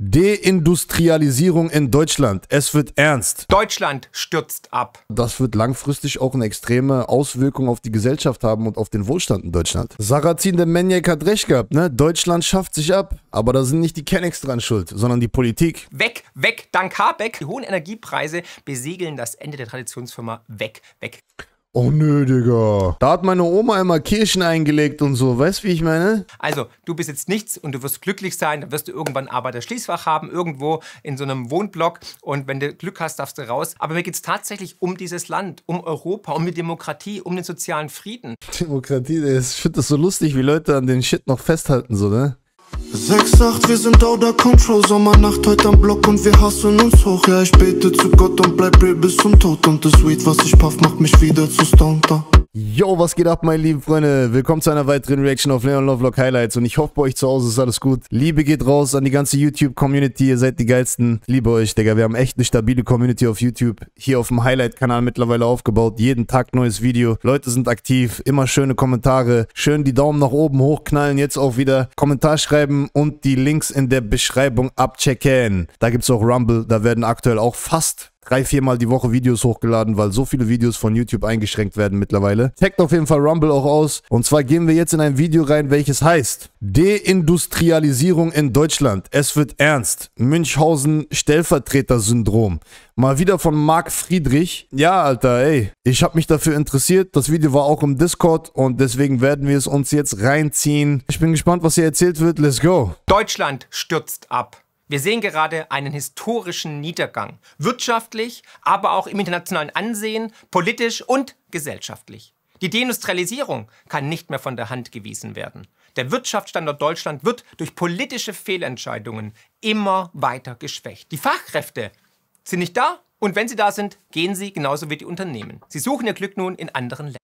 Deindustrialisierung in Deutschland. Es wird ernst. Deutschland stürzt ab. Das wird langfristig auch eine extreme Auswirkung auf die Gesellschaft haben und auf den Wohlstand in Deutschland. Sarazin der Menjek hat recht gehabt, ne? Deutschland schafft sich ab. Aber da sind nicht die Kennex dran schuld, sondern die Politik. Weg, weg, dank Habeck. Die hohen Energiepreise besiegeln das Ende der Traditionsfirma Weg, weg. Oh nö, Digga. Da hat meine Oma immer Kirschen eingelegt und so. Weißt du, wie ich meine? Also, du bist jetzt nichts und du wirst glücklich sein. Dann wirst du irgendwann Arbeiterschließfach haben, irgendwo in so einem Wohnblock. Und wenn du Glück hast, darfst du raus. Aber mir geht es tatsächlich um dieses Land, um Europa, um die Demokratie, um den sozialen Frieden. Demokratie, ich finde das so lustig, wie Leute an den Shit noch festhalten, so, ne? 6-8, wir sind out of control Sommernacht heute am Block und wir hassen uns hoch Ja, ich bete zu Gott und bleib real bis zum Tod Und das Weed, was ich puff, macht mich wieder zu Stonter Yo, was geht ab, meine lieben Freunde? Willkommen zu einer weiteren Reaction auf Leon Lovelock Highlights und ich hoffe, bei euch zu Hause ist alles gut. Liebe geht raus an die ganze YouTube-Community, ihr seid die geilsten. Liebe euch, Digga, wir haben echt eine stabile Community auf YouTube, hier auf dem Highlight-Kanal mittlerweile aufgebaut, jeden Tag neues Video. Leute sind aktiv, immer schöne Kommentare, schön die Daumen nach oben hochknallen, jetzt auch wieder Kommentar schreiben und die Links in der Beschreibung abchecken. Da gibt's auch Rumble, da werden aktuell auch fast drei, viermal die Woche Videos hochgeladen, weil so viele Videos von YouTube eingeschränkt werden mittlerweile. Checkt auf jeden Fall Rumble auch aus. Und zwar gehen wir jetzt in ein Video rein, welches heißt Deindustrialisierung in Deutschland. Es wird ernst. Münchhausen Stellvertreter-Syndrom. Mal wieder von Marc Friedrich. Ja, Alter, ey. Ich habe mich dafür interessiert. Das Video war auch im Discord und deswegen werden wir es uns jetzt reinziehen. Ich bin gespannt, was hier erzählt wird. Let's go. Deutschland stürzt ab. Wir sehen gerade einen historischen Niedergang, wirtschaftlich, aber auch im internationalen Ansehen, politisch und gesellschaftlich. Die Deindustrialisierung kann nicht mehr von der Hand gewiesen werden. Der Wirtschaftsstandort Deutschland wird durch politische Fehlentscheidungen immer weiter geschwächt. Die Fachkräfte sind nicht da und wenn sie da sind, gehen sie genauso wie die Unternehmen. Sie suchen ihr Glück nun in anderen Ländern.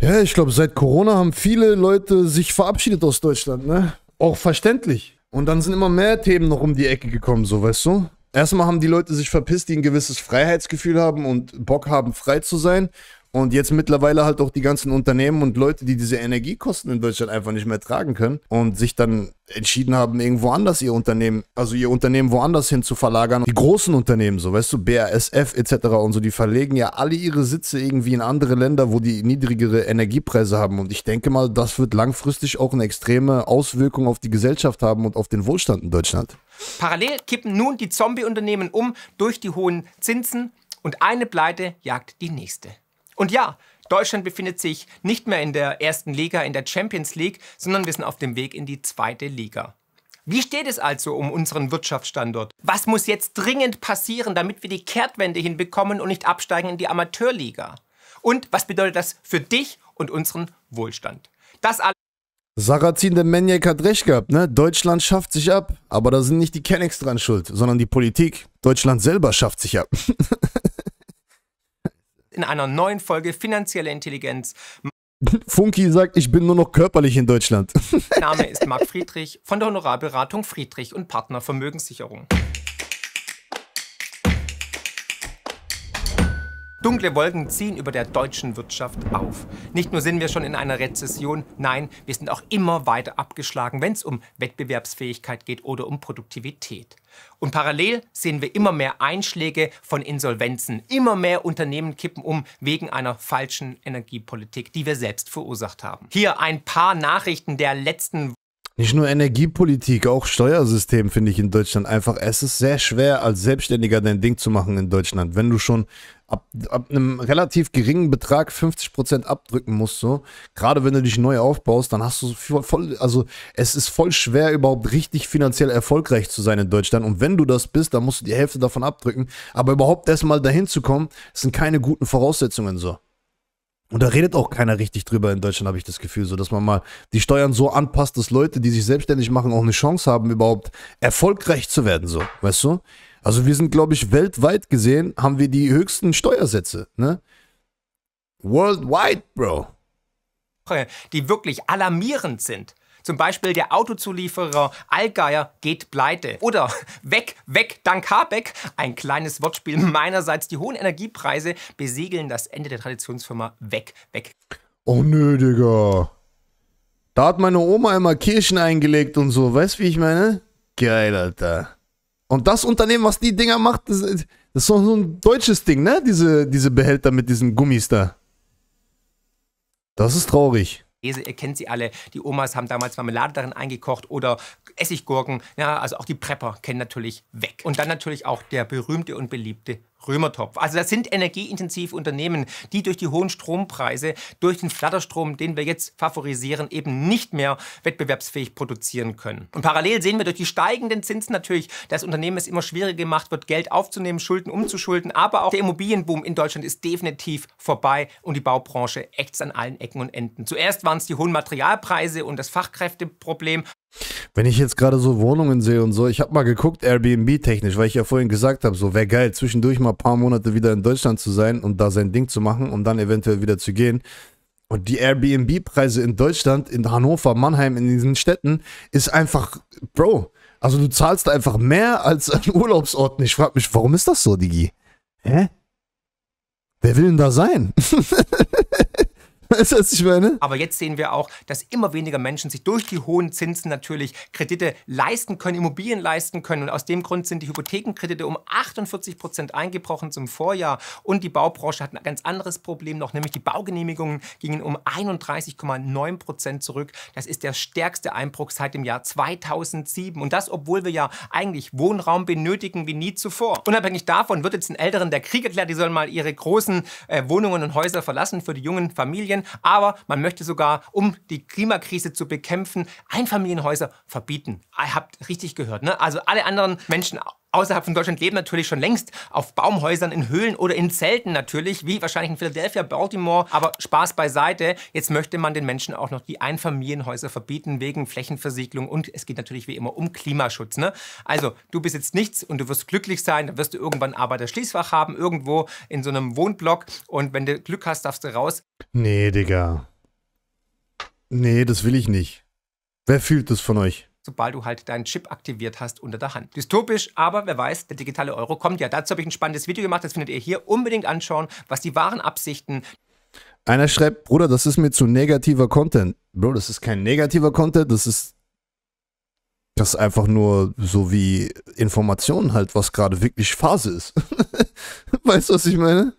Ja, ich glaube, seit Corona haben viele Leute sich verabschiedet aus Deutschland, ne? Auch verständlich. Und dann sind immer mehr Themen noch um die Ecke gekommen, so weißt du. Erstmal haben die Leute sich verpisst, die ein gewisses Freiheitsgefühl haben und Bock haben, frei zu sein. Und jetzt mittlerweile halt auch die ganzen Unternehmen und Leute, die diese Energiekosten in Deutschland einfach nicht mehr tragen können und sich dann entschieden haben, irgendwo anders ihr Unternehmen, also ihr Unternehmen woanders hin zu verlagern. Die großen Unternehmen, so weißt du, BASF etc. und so, die verlegen ja alle ihre Sitze irgendwie in andere Länder, wo die niedrigere Energiepreise haben. Und ich denke mal, das wird langfristig auch eine extreme Auswirkung auf die Gesellschaft haben und auf den Wohlstand in Deutschland. Parallel kippen nun die Zombie-Unternehmen um durch die hohen Zinsen und eine Pleite jagt die nächste. Und ja, Deutschland befindet sich nicht mehr in der ersten Liga, in der Champions League, sondern wir sind auf dem Weg in die zweite Liga. Wie steht es also um unseren Wirtschaftsstandort? Was muss jetzt dringend passieren, damit wir die Kehrtwende hinbekommen und nicht absteigen in die Amateurliga? Und was bedeutet das für dich und unseren Wohlstand? Das alles. Sarrazin der Menjek hat recht gehabt, ne? Deutschland schafft sich ab. Aber da sind nicht die Kennex dran schuld, sondern die Politik. Deutschland selber schafft sich ab. in einer neuen Folge Finanzielle Intelligenz. Funky sagt, ich bin nur noch körperlich in Deutschland. mein Name ist Marc Friedrich von der Honorarberatung Friedrich und Partner Vermögenssicherung. Dunkle Wolken ziehen über der deutschen Wirtschaft auf. Nicht nur sind wir schon in einer Rezession, nein, wir sind auch immer weiter abgeschlagen, wenn es um Wettbewerbsfähigkeit geht oder um Produktivität. Und parallel sehen wir immer mehr Einschläge von Insolvenzen. Immer mehr Unternehmen kippen um wegen einer falschen Energiepolitik, die wir selbst verursacht haben. Hier ein paar Nachrichten der letzten Woche. nicht nur Energiepolitik, auch Steuersystem finde ich in Deutschland einfach. Es ist sehr schwer, als Selbstständiger dein Ding zu machen in Deutschland. Wenn du schon ab, ab einem relativ geringen Betrag 50% abdrücken musst. So. Gerade wenn du dich neu aufbaust, dann hast du voll, also es ist voll schwer, überhaupt richtig finanziell erfolgreich zu sein in Deutschland. Und wenn du das bist, dann musst du die Hälfte davon abdrücken. Aber überhaupt erstmal dahin zu kommen, sind keine guten Voraussetzungen so. Und da redet auch keiner richtig drüber in Deutschland, habe ich das Gefühl, so dass man mal die Steuern so anpasst, dass Leute, die sich selbstständig machen, auch eine Chance haben, überhaupt erfolgreich zu werden, so, weißt du? Also wir sind, glaube ich, weltweit gesehen, haben wir die höchsten Steuersätze. Ne? Worldwide, Bro. Die wirklich alarmierend sind. Zum Beispiel der Autozulieferer Allgeier geht pleite. Oder weg, weg, dank Habeck. Ein kleines Wortspiel meinerseits. Die hohen Energiepreise besiegeln das Ende der Traditionsfirma Weg, weg. Oh nö, Digga. Da hat meine Oma immer Kirschen eingelegt und so. Weißt du, wie ich meine? Geil, Alter. Und das Unternehmen, was die Dinger macht, das, das ist doch so ein deutsches Ding, ne? Diese, diese Behälter mit diesen Gummis da. Das ist traurig. ihr kennt sie alle. Die Omas haben damals Marmelade darin eingekocht oder Essiggurken. Ja, also auch die Prepper kennen natürlich weg. Und dann natürlich auch der berühmte und beliebte Römertopf. Also das sind energieintensive Unternehmen, die durch die hohen Strompreise, durch den Flatterstrom, den wir jetzt favorisieren, eben nicht mehr wettbewerbsfähig produzieren können. Und parallel sehen wir durch die steigenden Zinsen natürlich, dass Unternehmen es immer schwieriger gemacht wird, Geld aufzunehmen, Schulden umzuschulden. Aber auch der Immobilienboom in Deutschland ist definitiv vorbei und die Baubranche ächzt an allen Ecken und Enden. Zuerst waren es die hohen Materialpreise und das Fachkräfteproblem. Wenn ich jetzt gerade so Wohnungen sehe und so, ich habe mal geguckt, Airbnb-technisch, weil ich ja vorhin gesagt habe, so wäre geil, zwischendurch mal ein paar Monate wieder in Deutschland zu sein und da sein Ding zu machen und dann eventuell wieder zu gehen. Und die Airbnb-Preise in Deutschland, in Hannover, Mannheim, in diesen Städten, ist einfach, Bro, also du zahlst einfach mehr als an Urlaubsorten. Ich frage mich, warum ist das so, Digi? Hä? Wer will denn da sein? Weißt du, was ich meine? Aber jetzt sehen wir auch, dass immer weniger Menschen sich durch die hohen Zinsen natürlich Kredite leisten können, Immobilien leisten können. Und aus dem Grund sind die Hypothekenkredite um 48 Prozent eingebrochen zum Vorjahr. Und die Baubranche hat ein ganz anderes Problem noch, nämlich die Baugenehmigungen gingen um 31,9 Prozent zurück. Das ist der stärkste Einbruch seit dem Jahr 2007. Und das, obwohl wir ja eigentlich Wohnraum benötigen wie nie zuvor. Unabhängig davon wird jetzt den Älteren der Krieg erklärt, die sollen mal ihre großen äh, Wohnungen und Häuser verlassen für die jungen Familien. Immobilien, aber man möchte sogar, um die Klimakrise zu bekämpfen, Einfamilienhäuser verbieten. Ihr habt richtig gehört. Ne? Also alle anderen Menschen außerhalb von Deutschland leben natürlich schon längst auf Baumhäusern, in Höhlen oder in Zelten natürlich, wie wahrscheinlich in Philadelphia, Baltimore. Aber Spaß beiseite, jetzt möchte man den Menschen auch noch die Einfamilienhäuser verbieten wegen Flächenversiegelung und es geht natürlich wie immer um Klimaschutz. Ne? Also du besitzt nichts und du wirst glücklich sein, dann wirst du irgendwann Arbeiterschließfach haben, irgendwo in so einem Wohnblock und wenn du Glück hast, darfst du raus. Nee, Digga. Nee, das will ich nicht. Wer fühlt das von euch? sobald du halt deinen Chip aktiviert hast unter der Hand. Dystopisch, aber wer weiß, der digitale Euro kommt ja. Dazu habe ich ein spannendes Video gemacht, das findet ihr hier unbedingt anschauen, was die wahren Absichten einer schreibt, Bruder, das ist mir zu negativer Content. Bro, das ist kein negativer Content, das ist das ist einfach nur so wie Informationen halt, was gerade wirklich Phase ist. weißt du, was ich meine?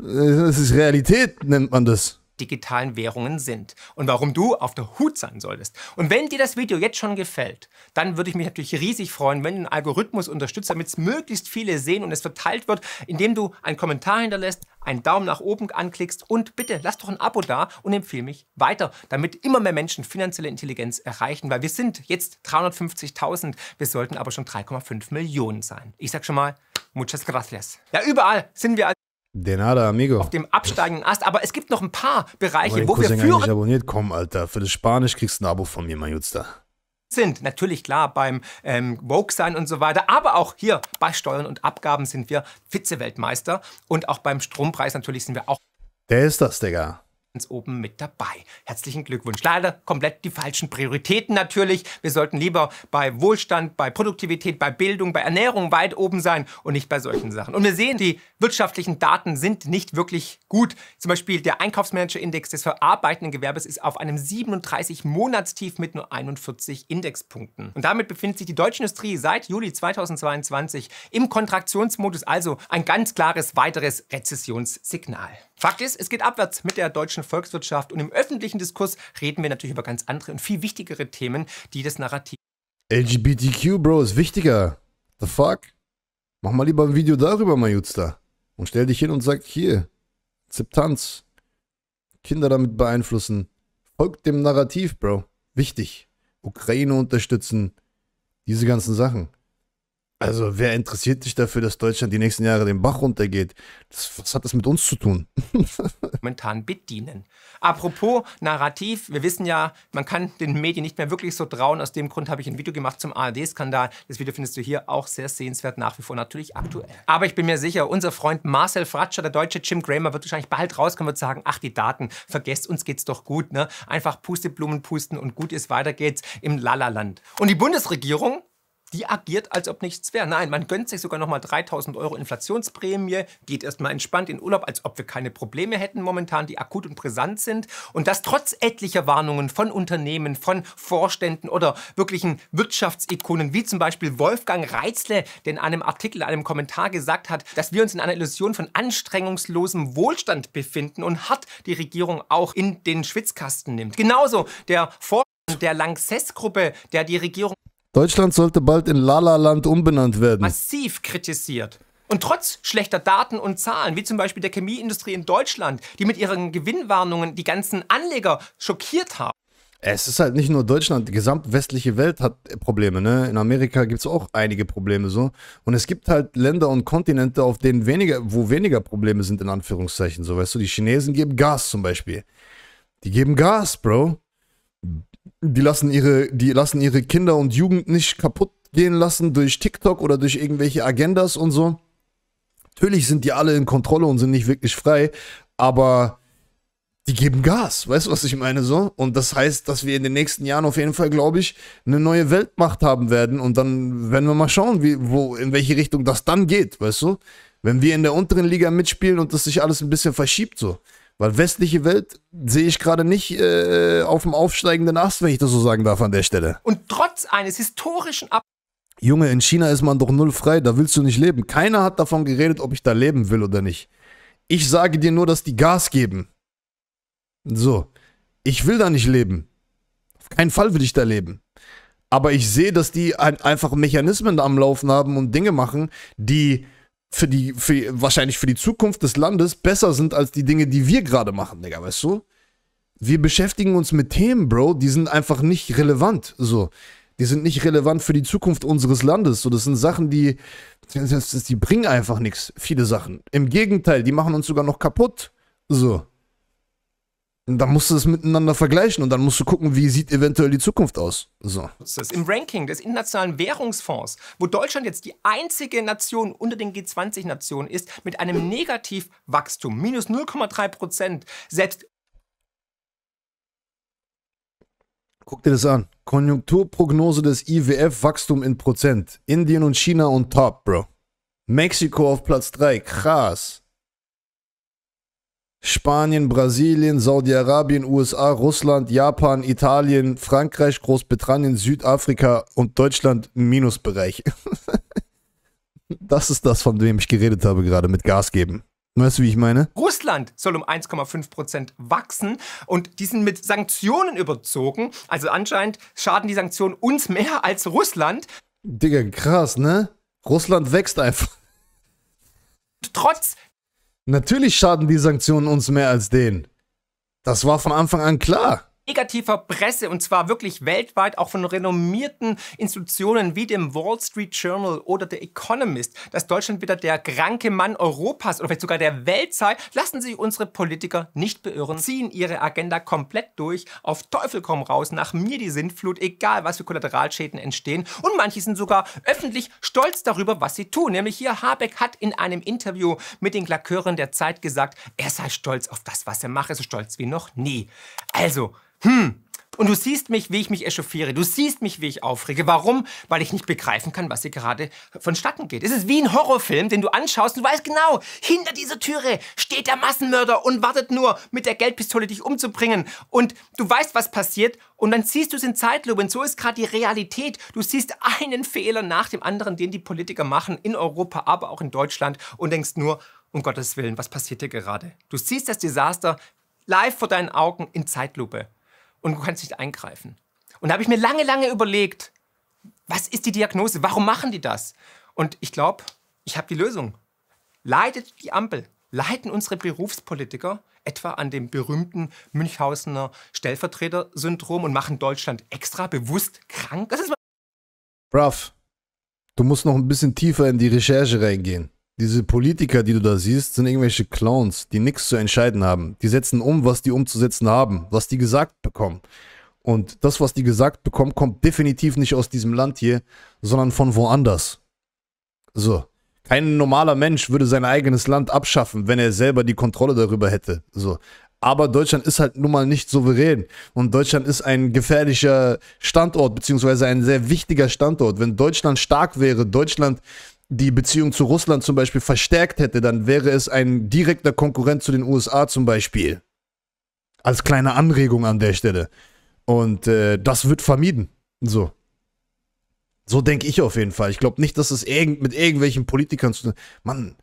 Äh, das ist Realität, nennt man das digitalen Währungen sind und warum du auf der Hut sein solltest. Und wenn dir das Video jetzt schon gefällt, dann würde ich mich natürlich riesig freuen, wenn du den Algorithmus unterstützt, damit es möglichst viele sehen und es verteilt wird, indem du einen Kommentar hinterlässt, einen Daumen nach oben anklickst und bitte lass doch ein Abo da und empfehle mich weiter, damit immer mehr Menschen finanzielle Intelligenz erreichen, weil wir sind jetzt 350.000, wir sollten aber schon 3,5 Millionen sein. Ich sag schon mal, muchas gracias. Ja, überall sind wir also De nada, amigo. Auf dem absteigenden Ast. Aber es gibt noch ein paar Bereiche, wo Cousin wir führen. Nicht abonniert, komm, Alter. Für das Spanisch kriegst du ein Abo von mir, mein Jutster sind. Natürlich klar beim ähm, Woke-Sein und so weiter, aber auch hier bei Steuern und Abgaben sind wir Vize-Weltmeister und auch beim Strompreis natürlich sind wir auch. Der ist das, Digga ganz oben mit dabei. Herzlichen Glückwunsch. Leider komplett die falschen Prioritäten natürlich. Wir sollten lieber bei Wohlstand, bei Produktivität, bei Bildung, bei Ernährung weit oben sein und nicht bei solchen Sachen. Und wir sehen, die wirtschaftlichen Daten sind nicht wirklich gut. Zum Beispiel der Einkaufsmanager-Index des verarbeitenden Gewerbes ist auf einem 37-Monatstief mit nur 41 Indexpunkten. Und damit befindet sich die deutsche Industrie seit Juli 2022 im Kontraktionsmodus, also ein ganz klares weiteres Rezessionssignal. Fakt ist, es geht abwärts mit der deutschen Volkswirtschaft und im öffentlichen Diskurs reden wir natürlich über ganz andere und viel wichtigere Themen, die das Narrativ. LGBTQ, Bro, ist wichtiger. The fuck? Mach mal lieber ein Video darüber, Majutster. Und stell dich hin und sag, hier, Akzeptanz. Kinder damit beeinflussen. Folgt dem Narrativ, Bro. Wichtig. Ukraine unterstützen. Diese ganzen Sachen. Also, wer interessiert sich dafür, dass Deutschland die nächsten Jahre den Bach runtergeht? Das, was hat das mit uns zu tun? Momentan bedienen. Apropos Narrativ, wir wissen ja, man kann den Medien nicht mehr wirklich so trauen. Aus dem Grund habe ich ein Video gemacht zum ARD-Skandal. Das Video findest du hier auch sehr sehenswert, nach wie vor natürlich aktuell. Aber ich bin mir sicher, unser Freund Marcel Fratscher, der deutsche Jim Cramer, wird wahrscheinlich bald rauskommen und sagen: Ach, die Daten, vergesst uns, geht's doch gut. Ne? Einfach Pusteblumen pusten und gut ist, weiter geht's im Lalaland. Und die Bundesregierung die agiert, als ob nichts wäre. Nein, man gönnt sich sogar nochmal 3000 Euro Inflationsprämie, geht erstmal entspannt in Urlaub, als ob wir keine Probleme hätten momentan, die akut und brisant sind. Und das trotz etlicher Warnungen von Unternehmen, von Vorständen oder wirklichen Wirtschaftsikonen, wie zum Beispiel Wolfgang Reitzle, der in einem Artikel, einem Kommentar gesagt hat, dass wir uns in einer Illusion von anstrengungslosem Wohlstand befinden und hart die Regierung auch in den Schwitzkasten nimmt. Genauso der Vorstand der Lanxess-Gruppe, der die Regierung Deutschland sollte bald in Lala-Land umbenannt werden. Massiv kritisiert. Und trotz schlechter Daten und Zahlen, wie zum Beispiel der Chemieindustrie in Deutschland, die mit ihren Gewinnwarnungen die ganzen Anleger schockiert haben. Es ist halt nicht nur Deutschland, die gesamte westliche Welt hat Probleme. Ne? In Amerika gibt es auch einige Probleme so. Und es gibt halt Länder und Kontinente, auf denen weniger, wo weniger Probleme sind, in Anführungszeichen. So, weißt du, die Chinesen geben Gas zum Beispiel. Die geben Gas, Bro die lassen ihre, die lassen ihre Kinder und Jugend nicht kaputt gehen lassen durch TikTok oder durch irgendwelche Agendas und so. Natürlich sind die alle in Kontrolle und sind nicht wirklich frei, aber die geben Gas, weißt du, was ich meine so? Und das heißt, dass wir in den nächsten Jahren auf jeden Fall, glaube ich, eine neue Weltmacht haben werden und dann werden wir mal schauen, wie, wo, in welche Richtung das dann geht, weißt du? Wenn wir in der unteren Liga mitspielen und das sich alles ein bisschen verschiebt so. Weil westliche Welt sehe ich gerade nicht äh, auf dem aufsteigenden Ast, wenn ich das so sagen darf an der Stelle. Und trotz eines historischen Ab Junge, in China ist man doch null frei, da willst du nicht leben. Keiner hat davon geredet, ob ich da leben will oder nicht. Ich sage dir nur, dass die Gas geben. So, ich will da nicht leben. Auf keinen Fall will ich da leben. Aber ich sehe, dass die ein, einfach Mechanismen da am Laufen haben und Dinge machen, die für die, für, wahrscheinlich für die Zukunft des Landes besser sind als die Dinge, die wir gerade machen, Digga, weißt du? Wir beschäftigen uns mit Themen, Bro, die sind einfach nicht relevant, so. Die sind nicht relevant für die Zukunft unseres Landes. So, das sind Sachen, die, die bringen einfach nichts, viele Sachen. Im Gegenteil, die machen uns sogar noch kaputt. So dann musst du es miteinander vergleichen und dann musst du gucken, wie sieht eventuell die Zukunft aus. So. Im Ranking des Internationalen Währungsfonds, wo Deutschland jetzt die einzige Nation unter den G20-Nationen ist, mit einem Negativwachstum, minus 0,3 Prozent, selbst. Guck dir das an. Konjunkturprognose des IWF, Wachstum in Prozent. Indien und China on top, Bro. Mexiko auf Platz 3, krass. Spanien, Brasilien, Saudi-Arabien, USA, Russland, Japan, Italien, Frankreich, Großbritannien, Südafrika und Deutschland Minusbereich. das ist das, von dem ich geredet habe gerade, mit Gas geben. Weißt du, wie ich meine? Russland soll um 1,5 wachsen und die sind mit Sanktionen überzogen. Also anscheinend schaden die Sanktionen uns mehr als Russland. Digga, krass, ne? Russland wächst einfach. Trotz Natürlich schaden die Sanktionen uns mehr als denen. Das war von Anfang an klar negativer Presse und zwar wirklich weltweit auch von renommierten Institutionen wie dem Wall Street Journal oder der Economist, dass Deutschland wieder der kranke Mann Europas oder vielleicht sogar der Welt sei, lassen sich unsere Politiker nicht beirren, ziehen ihre Agenda komplett durch, auf Teufel komm raus, nach mir die Sintflut, egal was für Kollateralschäden entstehen und manche sind sogar öffentlich stolz darüber, was sie tun. Nämlich hier Habeck hat in einem Interview mit den Klakeuren der Zeit gesagt, er sei stolz auf das, was er mache, so stolz wie noch nie. Also, hm. Und du siehst mich, wie ich mich echauffiere. Du siehst mich, wie ich aufrege. Warum? Weil ich nicht begreifen kann, was hier gerade vonstatten geht. Es ist wie ein Horrorfilm, den du anschaust und du weißt genau, hinter dieser Türe steht der Massenmörder und wartet nur, mit der Geldpistole dich umzubringen. Und du weißt, was passiert und dann siehst du es in Zeitlupe. Und so ist gerade die Realität. Du siehst einen Fehler nach dem anderen, den die Politiker machen, in Europa, aber auch in Deutschland und denkst nur, um Gottes Willen, was passiert hier gerade? Du siehst das Desaster live vor deinen Augen in Zeitlupe und du kannst nicht eingreifen. Und da habe ich mir lange, lange überlegt, was ist die Diagnose? Warum machen die das? Und ich glaube, ich habe die Lösung. Leidet die Ampel? Leiden unsere Berufspolitiker etwa an dem berühmten Münchhausener Stellvertreter-Syndrom und machen Deutschland extra bewusst krank? Das ist Bruv, du musst noch ein bisschen tiefer in die Recherche reingehen. Diese Politiker, die du da siehst, sind irgendwelche Clowns, die nichts zu entscheiden haben. Die setzen um, was die umzusetzen haben, was die gesagt bekommen. Und das, was die gesagt bekommen, kommt definitiv nicht aus diesem Land hier, sondern von woanders. So. Kein normaler Mensch würde sein eigenes Land abschaffen, wenn er selber die Kontrolle darüber hätte. So. Aber Deutschland ist halt nun mal nicht souverän. Und Deutschland ist ein gefährlicher Standort, beziehungsweise ein sehr wichtiger Standort. Wenn Deutschland stark wäre, Deutschland die Beziehung zu Russland zum Beispiel verstärkt hätte, dann wäre es ein direkter Konkurrent zu den USA zum Beispiel. Als kleine Anregung an der Stelle. Und äh, das wird vermieden. So. So denke ich auf jeden Fall. Ich glaube nicht, dass es irgend mit irgendwelchen Politikern zu tun Mann.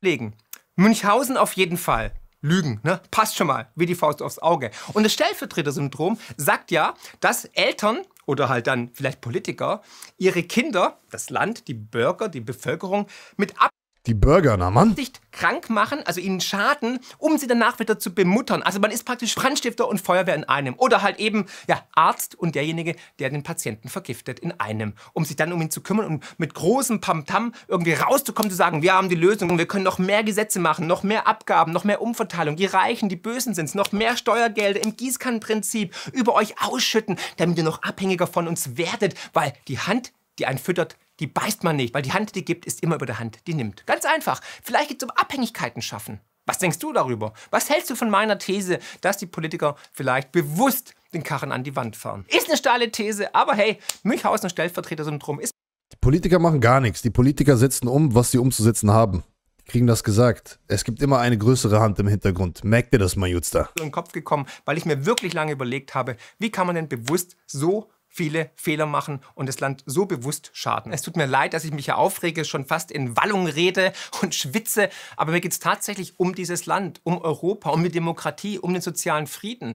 Legen. Münchhausen auf jeden Fall. Lügen, ne? Passt schon mal, wie die Faust aufs Auge. Und das Stellvertreter-Syndrom sagt ja, dass Eltern oder halt dann vielleicht Politiker ihre Kinder, das Land, die Bürger, die Bevölkerung mit ab die Burger, na Mann. Absicht krank machen, also ihnen schaden, um sie danach wieder zu bemuttern. Also man ist praktisch Brandstifter und Feuerwehr in einem. Oder halt eben ja, Arzt und derjenige, der den Patienten vergiftet in einem. Um sich dann um ihn zu kümmern und mit großem Pamtam irgendwie rauszukommen, zu sagen, wir haben die Lösung, wir können noch mehr Gesetze machen, noch mehr Abgaben, noch mehr Umverteilung. Die Reichen, die Bösen sind es, noch mehr Steuergelder im Gießkannenprinzip über euch ausschütten, damit ihr noch abhängiger von uns werdet. Weil die Hand, die einen füttert, die beißt man nicht, weil die Hand, die gibt, ist immer über der Hand, die nimmt. Ganz einfach. Vielleicht geht es um Abhängigkeiten schaffen. Was denkst du darüber? Was hältst du von meiner These, dass die Politiker vielleicht bewusst den Karren an die Wand fahren? Ist eine steile These, aber hey, Münchhausen Stellvertreter-Syndrom ist. Die Politiker machen gar nichts. Die Politiker setzen um, was sie umzusetzen haben kriegen das gesagt. Es gibt immer eine größere Hand im Hintergrund. Merkt dir das mal, Jutster? In den Kopf gekommen, weil ich mir wirklich lange überlegt habe, wie kann man denn bewusst so viele Fehler machen und das Land so bewusst schaden. Es tut mir leid, dass ich mich hier aufrege, schon fast in Wallung rede und schwitze, aber mir geht es tatsächlich um dieses Land, um Europa, um die Demokratie, um den sozialen Frieden.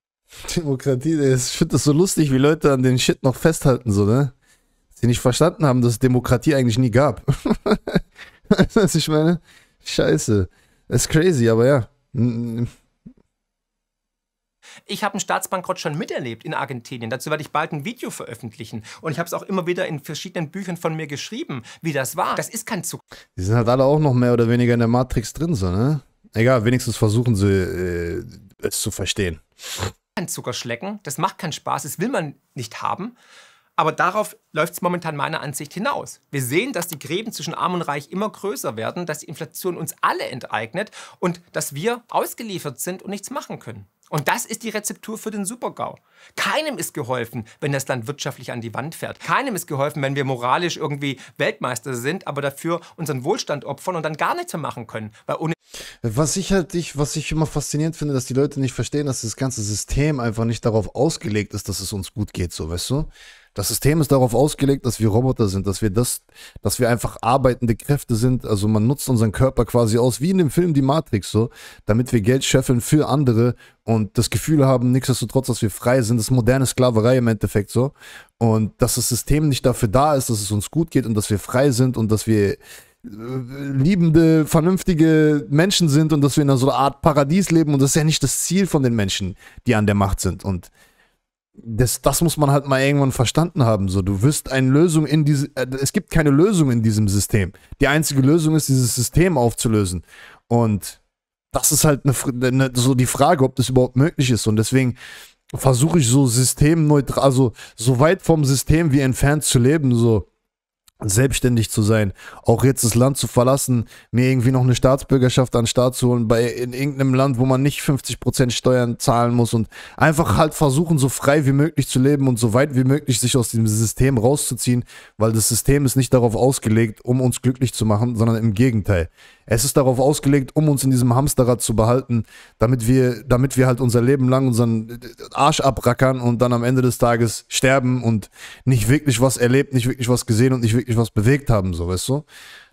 Demokratie, ich finde das so lustig, wie Leute an den Shit noch festhalten, so, ne? Sie nicht verstanden haben, dass es Demokratie eigentlich nie gab. weißt du, was ich meine? Scheiße. Das ist crazy, aber ja. Ich habe einen Staatsbankrott schon miterlebt in Argentinien. Dazu werde ich bald ein Video veröffentlichen. Und ich habe es auch immer wieder in verschiedenen Büchern von mir geschrieben, wie das war. Das ist kein Zug. Die sind halt alle auch noch mehr oder weniger in der Matrix drin, so, ne? Egal, wenigstens versuchen sie äh, es zu verstehen. Kein Zuckerschlecken, das macht keinen Spaß, das will man nicht haben. Aber darauf läuft es momentan meiner Ansicht hinaus. Wir sehen, dass die Gräben zwischen Arm und Reich immer größer werden, dass die Inflation uns alle enteignet und dass wir ausgeliefert sind und nichts machen können. Und das ist die Rezeptur für den Supergau. Keinem ist geholfen, wenn das Land wirtschaftlich an die Wand fährt. Keinem ist geholfen, wenn wir moralisch irgendwie Weltmeister sind, aber dafür unseren Wohlstand opfern und dann gar nichts mehr machen können. Weil ohne was ich halt ich, was ich immer faszinierend finde, dass die Leute nicht verstehen, dass das ganze System einfach nicht darauf ausgelegt ist, dass es uns gut geht, so weißt du? Das System ist darauf ausgelegt, dass wir Roboter sind, dass wir das, dass wir einfach arbeitende Kräfte sind. Also man nutzt unseren Körper quasi aus, wie in dem Film Die Matrix so, damit wir Geld scheffeln für andere und das Gefühl haben, nichtsdestotrotz, dass wir frei sind. Das ist moderne Sklaverei im Endeffekt so. Und dass das System nicht dafür da ist, dass es uns gut geht und dass wir frei sind und dass wir äh, liebende, vernünftige Menschen sind und dass wir in einer so einer Art Paradies leben. Und das ist ja nicht das Ziel von den Menschen, die an der Macht sind. Und das, das muss man halt mal irgendwann verstanden haben. So, du wirst eine Lösung in diese, äh, es gibt keine Lösung in diesem System. Die einzige Lösung ist, dieses System aufzulösen. Und das ist halt eine, eine, so die Frage, ob das überhaupt möglich ist. Und deswegen versuche ich so systemneutral, also so weit vom System wie entfernt zu leben. So, selbstständig zu sein, auch jetzt das Land zu verlassen, mir irgendwie noch eine Staatsbürgerschaft an den Staat zu holen, bei in irgendeinem Land, wo man nicht 50% Steuern zahlen muss und einfach halt versuchen, so frei wie möglich zu leben und so weit wie möglich sich aus dem System rauszuziehen, weil das System ist nicht darauf ausgelegt, um uns glücklich zu machen, sondern im Gegenteil. Es ist darauf ausgelegt, um uns in diesem Hamsterrad zu behalten, damit wir, damit wir halt unser Leben lang unseren äh, Arsch abrackern und dann am Ende des Tages sterben und nicht wirklich was erlebt, nicht wirklich was gesehen und nicht wirklich was bewegt haben, so weißt du.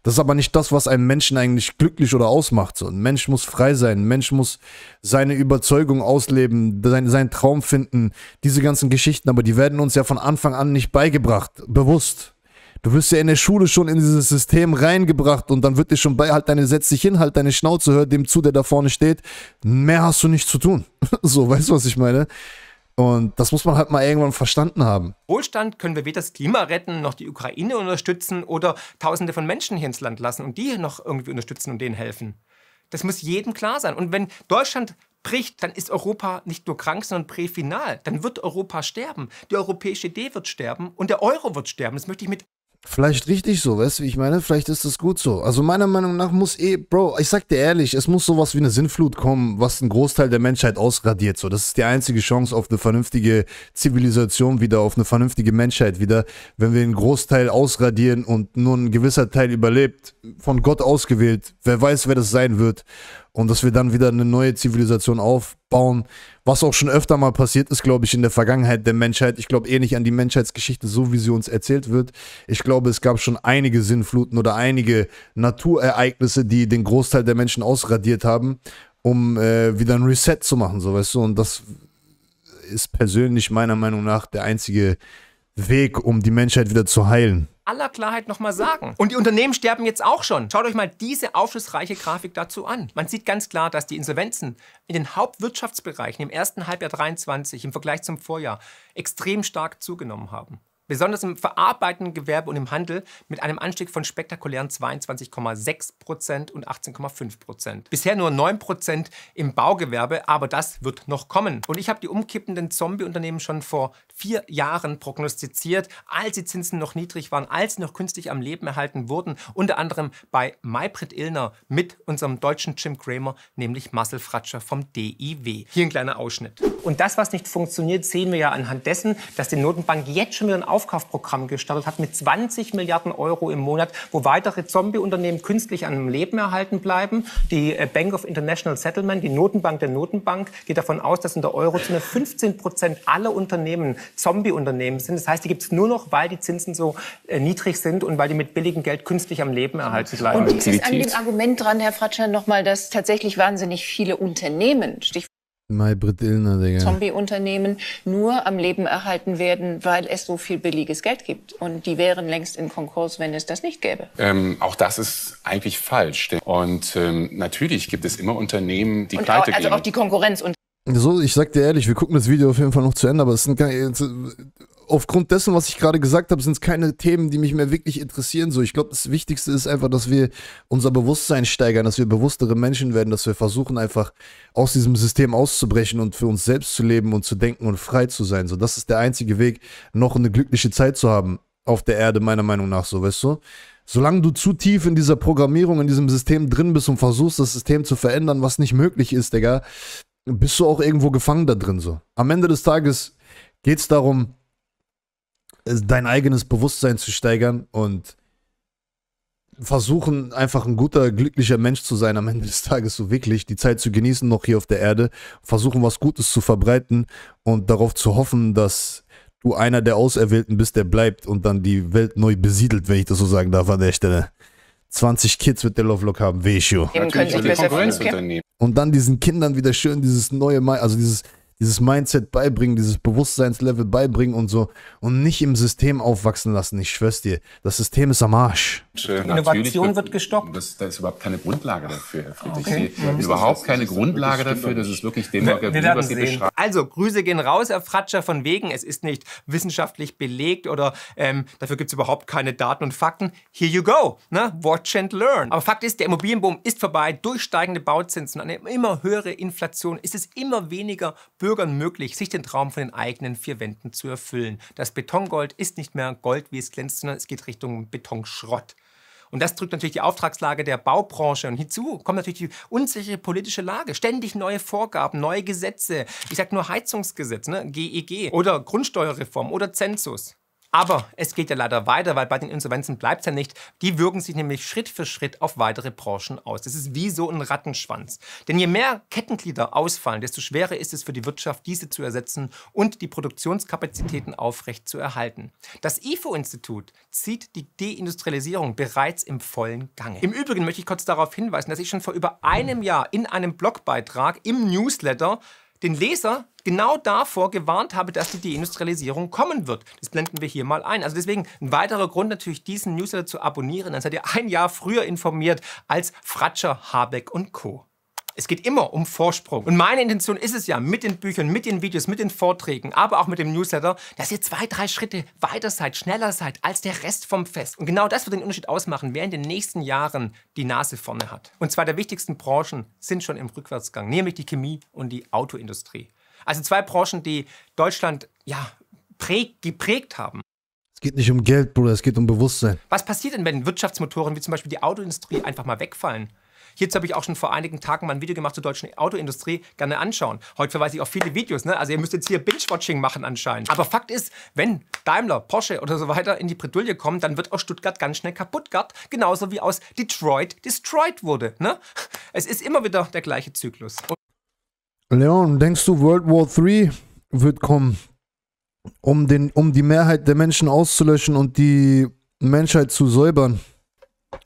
Das ist aber nicht das, was einen Menschen eigentlich glücklich oder ausmacht. So. Ein Mensch muss frei sein, ein Mensch muss seine Überzeugung ausleben, sein, seinen Traum finden, diese ganzen Geschichten, aber die werden uns ja von Anfang an nicht beigebracht, bewusst. Du wirst ja in der Schule schon in dieses System reingebracht und dann wird dir schon bei, halt deine, setz dich hin, halt deine Schnauze, hör dem zu, der da vorne steht. Mehr hast du nicht zu tun. so, weißt du, was ich meine? Und das muss man halt mal irgendwann verstanden haben. Wohlstand können wir weder das Klima retten, noch die Ukraine unterstützen oder Tausende von Menschen hier ins Land lassen und die noch irgendwie unterstützen und denen helfen. Das muss jedem klar sein. Und wenn Deutschland bricht, dann ist Europa nicht nur krank, sondern präfinal. Dann wird Europa sterben. Die europäische Idee wird sterben und der Euro wird sterben. Das möchte ich mit Vielleicht richtig so, weißt du, wie ich meine? Vielleicht ist das gut so. Also meiner Meinung nach muss eh, Bro, ich sag dir ehrlich, es muss sowas wie eine Sinnflut kommen, was einen Großteil der Menschheit ausradiert. So, das ist die einzige Chance auf eine vernünftige Zivilisation wieder, auf eine vernünftige Menschheit wieder, wenn wir einen Großteil ausradieren und nur ein gewisser Teil überlebt, von Gott ausgewählt. Wer weiß, wer das sein wird und dass wir dann wieder eine neue Zivilisation aufbauen, was auch schon öfter mal passiert ist, glaube ich, in der Vergangenheit der Menschheit. Ich glaube eher nicht an die Menschheitsgeschichte, so wie sie uns erzählt wird. Ich glaube, es gab schon einige Sinnfluten oder einige Naturereignisse, die den Großteil der Menschen ausradiert haben, um äh, wieder ein Reset zu machen, so weißt du. Und das ist persönlich meiner Meinung nach der einzige Weg, um die Menschheit wieder zu heilen. Aller Klarheit nochmal sagen. Und die Unternehmen sterben jetzt auch schon. Schaut euch mal diese aufschlussreiche Grafik dazu an. Man sieht ganz klar, dass die Insolvenzen in den Hauptwirtschaftsbereichen im ersten Halbjahr 23 im Vergleich zum Vorjahr extrem stark zugenommen haben besonders im verarbeitenden Gewerbe und im Handel, mit einem Anstieg von spektakulären 22,6% und 18,5%. Bisher nur 9% im Baugewerbe, aber das wird noch kommen. Und ich habe die umkippenden Zombie-Unternehmen schon vor vier Jahren prognostiziert, als die Zinsen noch niedrig waren, als sie noch künstlich am Leben erhalten wurden, unter anderem bei Maybrit Illner mit unserem deutschen Jim Cramer, nämlich Marcel Fratscher vom DIW. Hier ein kleiner Ausschnitt. Und das, was nicht funktioniert, sehen wir ja anhand dessen, dass die Notenbank jetzt schon wieder einen Auf Aufkaufprogramm gestartet hat mit 20 Milliarden Euro im Monat, wo weitere Zombieunternehmen künstlich an dem Leben erhalten bleiben. Die äh, Bank of International Settlement, die Notenbank der Notenbank, geht davon aus, dass in der Eurozone 15 Prozent aller Unternehmen Zombieunternehmen sind. Das heißt, die gibt es nur noch, weil die Zinsen so äh, niedrig sind und weil die mit billigem Geld künstlich am Leben erhalten bleiben. Und ist an dem Argument dran, Herr Fratscher, nochmal, dass tatsächlich wahnsinnig viele Unternehmen, Stichwort Maybrit Illner, Digga. Zombie-Unternehmen nur am Leben erhalten werden, weil es so viel billiges Geld gibt. Und die wären längst in Konkurs, wenn es das nicht gäbe. Ähm, auch das ist eigentlich falsch. Und ähm, natürlich gibt es immer Unternehmen, die und pleite auch, Also gehen. auch die Konkurrenz. Und so, ich sag dir ehrlich, wir gucken das Video auf jeden Fall noch zu Ende, aber es sind keine, aufgrund dessen, was ich gerade gesagt habe, sind es keine Themen, die mich mehr wirklich interessieren. So, ich glaube, das Wichtigste ist einfach, dass wir unser Bewusstsein steigern, dass wir bewusstere Menschen werden, dass wir versuchen, einfach aus diesem System auszubrechen und für uns selbst zu leben und zu denken und frei zu sein. So, das ist der einzige Weg, noch eine glückliche Zeit zu haben auf der Erde, meiner Meinung nach, so, weißt du? Solange du zu tief in dieser Programmierung, in diesem System drin bist und versuchst, das System zu verändern, was nicht möglich ist, Digga, bist du auch irgendwo gefangen da drin so. Am Ende des Tages geht es darum, äh, dein eigenes Bewusstsein zu steigern und versuchen, einfach ein guter, glücklicher Mensch zu sein am Ende des Tages, so wirklich, die Zeit zu genießen noch hier auf der Erde, versuchen, was Gutes zu verbreiten und darauf zu hoffen, dass du einer der Auserwählten bist, der bleibt und dann die Welt neu besiedelt, wenn ich das so sagen darf an der Stelle. 20 Kids wird der Lovelock haben, weh ich, jo. Und dann diesen Kindern wieder schön dieses neue, Mai, also dieses dieses Mindset beibringen, dieses Bewusstseinslevel beibringen und so und nicht im System aufwachsen lassen. Ich schwör's dir, das System ist am Arsch. Äh, Innovation wird, wird, gestoppt. Das, da ist überhaupt keine Grundlage dafür, Herr Friedrich. Okay. Ich sehe überhaupt keine Grundlage dafür. Das ist wirklich dem, wir, wir was Sie beschreiben. Also, Grüße gehen raus, Herr Fratscher, von wegen, es ist nicht wissenschaftlich belegt oder ähm, dafür es überhaupt keine Daten und Fakten. Here you go. Ne? Watch and learn. Aber Fakt ist, der Immobilienboom ist vorbei. Durch steigende Bauzinsen, eine immer höhere Inflation ist es immer weniger Bürger Bürgern möglich, sich den Traum von den eigenen vier Wänden zu erfüllen. Das Betongold ist nicht mehr Gold, wie es glänzt, sondern es geht Richtung Betonschrott. Und das drückt natürlich die Auftragslage der Baubranche. Und hinzu kommt natürlich die unsichere politische Lage. Ständig neue Vorgaben, neue Gesetze. Ich sage nur Heizungsgesetz, ne? GEG e oder Grundsteuerreform oder Zensus. Aber es geht ja leider weiter, weil bei den Insolvenzen bleibt es ja nicht. Die wirken sich nämlich Schritt für Schritt auf weitere Branchen aus. Das ist wie so ein Rattenschwanz. Denn je mehr Kettenglieder ausfallen, desto schwerer ist es für die Wirtschaft, diese zu ersetzen und die Produktionskapazitäten aufrecht zu erhalten. Das IFO-Institut zieht die Deindustrialisierung bereits im vollen Gange. Im Übrigen möchte ich kurz darauf hinweisen, dass ich schon vor über einem Jahr in einem Blogbeitrag im Newsletter den Leser genau davor gewarnt habe, dass die Deindustrialisierung kommen wird. Das blenden wir hier mal ein. Also deswegen ein weiterer Grund natürlich, diesen Newsletter zu abonnieren. Dann seid ihr ein Jahr früher informiert als Fratscher, Habeck und Co. Es geht immer um Vorsprung. Und meine Intention ist es ja, mit den Büchern, mit den Videos, mit den Vorträgen, aber auch mit dem Newsletter, dass ihr zwei, drei Schritte weiter seid, schneller seid als der Rest vom Fest. Und genau das wird den Unterschied ausmachen, wer in den nächsten Jahren die Nase vorne hat. Und zwei der wichtigsten Branchen sind schon im Rückwärtsgang, nämlich die Chemie und die Autoindustrie. Also zwei Branchen, die Deutschland ja, präg, geprägt haben. Es geht nicht um Geld, Bruder, es geht um Bewusstsein. Was passiert denn, wenn Wirtschaftsmotoren wie zum Beispiel die Autoindustrie einfach mal wegfallen? Hierzu habe ich auch schon vor einigen Tagen mal ein Video gemacht zur deutschen Autoindustrie. Gerne anschauen. Heute verweise ich auf viele Videos. Ne? Also ihr müsst jetzt hier Binge-Watching machen anscheinend. Aber Fakt ist, wenn Daimler, Porsche oder so weiter in die Bredouille kommen, dann wird aus Stuttgart ganz schnell Kaputtgart. Genauso wie aus Detroit destroyed wurde. Ne? Es ist immer wieder der gleiche Zyklus. Und Leon, denkst du, World War III wird kommen, um, den, um die Mehrheit der Menschen auszulöschen und die Menschheit zu säubern?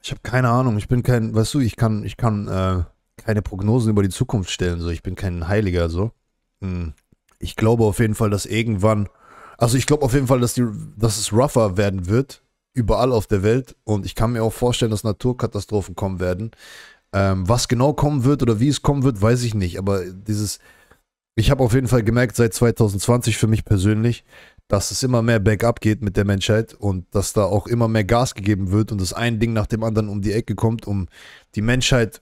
Ich habe keine Ahnung. Ich bin kein, weißt du, ich kann, ich kann äh, keine Prognosen über die Zukunft stellen. So, ich bin kein Heiliger. So, hm. ich glaube auf jeden Fall, dass irgendwann, also ich glaube auf jeden Fall, dass die, dass es rougher werden wird überall auf der Welt. Und ich kann mir auch vorstellen, dass Naturkatastrophen kommen werden. Ähm, was genau kommen wird oder wie es kommen wird, weiß ich nicht. Aber dieses, ich habe auf jeden Fall gemerkt, seit 2020 für mich persönlich, dass es immer mehr Backup geht mit der Menschheit und dass da auch immer mehr Gas gegeben wird und das ein Ding nach dem anderen um die Ecke kommt, um die Menschheit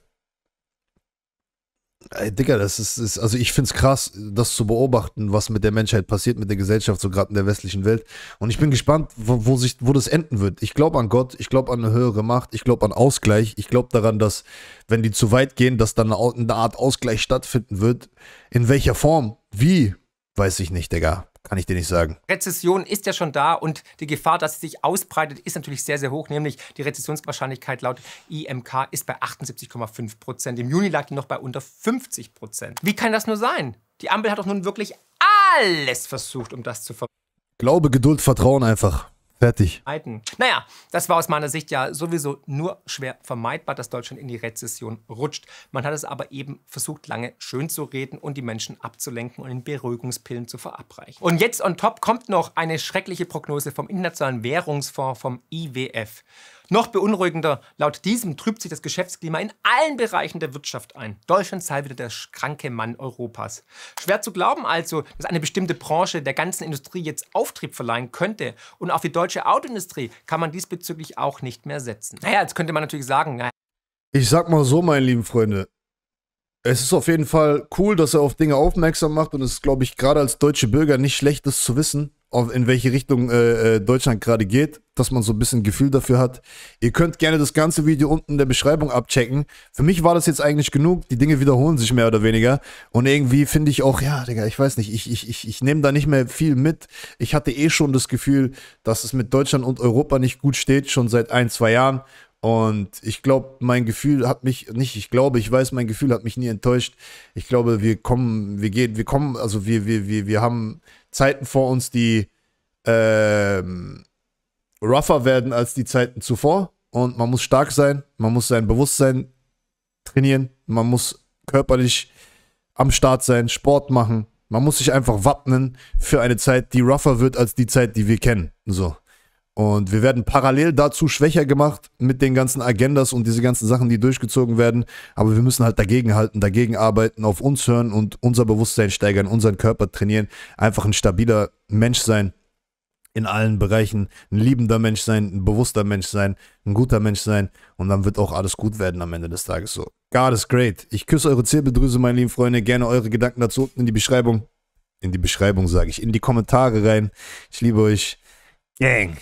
Ey, Digga, das ist, ist also ich finde es krass, das zu beobachten, was mit der Menschheit passiert, mit der Gesellschaft, so gerade in der westlichen Welt. Und ich bin gespannt, wo, wo, sich, wo das enden wird. Ich glaube an Gott, ich glaube an eine höhere Macht, ich glaube an Ausgleich, ich glaube daran, dass, wenn die zu weit gehen, dass dann eine, eine Art Ausgleich stattfinden wird. In welcher Form? Wie? Weiß ich nicht, Digga kann ich dir nicht sagen. Rezession ist ja schon da und die Gefahr, dass sie sich ausbreitet, ist natürlich sehr, sehr hoch. Nämlich die Rezessionswahrscheinlichkeit laut IMK ist bei 78,5 Prozent. Im Juni lag die noch bei unter 50 Prozent. Wie kann das nur sein? Die Ampel hat doch nun wirklich alles versucht, um das zu ver. Glaube, Geduld, Vertrauen einfach. Fertig. Naja, das war aus meiner Sicht ja sowieso nur schwer vermeidbar, dass Deutschland in die Rezession rutscht. Man hat es aber eben versucht, lange schön zu reden und die Menschen abzulenken und in Beruhigungspillen zu verabreichen. Und jetzt on top kommt noch eine schreckliche Prognose vom Internationalen Währungsfonds, vom IWF. Noch beunruhigender, laut diesem trübt sich das Geschäftsklima in allen Bereichen der Wirtschaft ein. Deutschland sei wieder der kranke Mann Europas. Schwer zu glauben also, dass eine bestimmte Branche der ganzen Industrie jetzt Auftrieb verleihen könnte. Und auf die deutsche Autoindustrie kann man diesbezüglich auch nicht mehr setzen. Naja, jetzt könnte man natürlich sagen, naja. Ich sag mal so, meine lieben Freunde, es ist auf jeden Fall cool, dass er auf Dinge aufmerksam macht und es ist, glaube ich, gerade als deutsche Bürger nicht schlecht, das zu wissen in welche Richtung äh, äh, Deutschland gerade geht, dass man so ein bisschen Gefühl dafür hat. Ihr könnt gerne das ganze Video unten in der Beschreibung abchecken. Für mich war das jetzt eigentlich genug. Die Dinge wiederholen sich mehr oder weniger. Und irgendwie finde ich auch, ja, Digga, ich weiß nicht, ich, ich, ich, ich nehme da nicht mehr viel mit. Ich hatte eh schon das Gefühl, dass es mit Deutschland und Europa nicht gut steht, schon seit ein, zwei Jahren. Und ich glaube, mein Gefühl hat mich nicht, ich glaube, ich weiß, mein Gefühl hat mich nie enttäuscht. Ich glaube, wir kommen, wir gehen, wir kommen, also wir, wir, wir, wir haben Zeiten vor uns, die ähm, rougher werden als die Zeiten zuvor. Und man muss stark sein, man muss sein Bewusstsein trainieren, man muss körperlich am Start sein, Sport machen. Man muss sich einfach wappnen für eine Zeit, die rougher wird als die Zeit, die wir kennen. So. Und wir werden parallel dazu schwächer gemacht mit den ganzen Agendas und diese ganzen Sachen, die durchgezogen werden. Aber wir müssen halt dagegenhalten, dagegen arbeiten, auf uns hören und unser Bewusstsein steigern, unseren Körper trainieren, einfach ein stabiler Mensch sein in allen Bereichen, ein liebender Mensch sein, ein bewusster Mensch sein, ein guter Mensch sein. Und dann wird auch alles gut werden am Ende des Tages so. God is great. Ich küsse eure Zirbeldrüse, meine lieben Freunde. Gerne eure Gedanken dazu unten in die Beschreibung. In die Beschreibung sage ich, in die Kommentare rein. Ich liebe euch. Gang.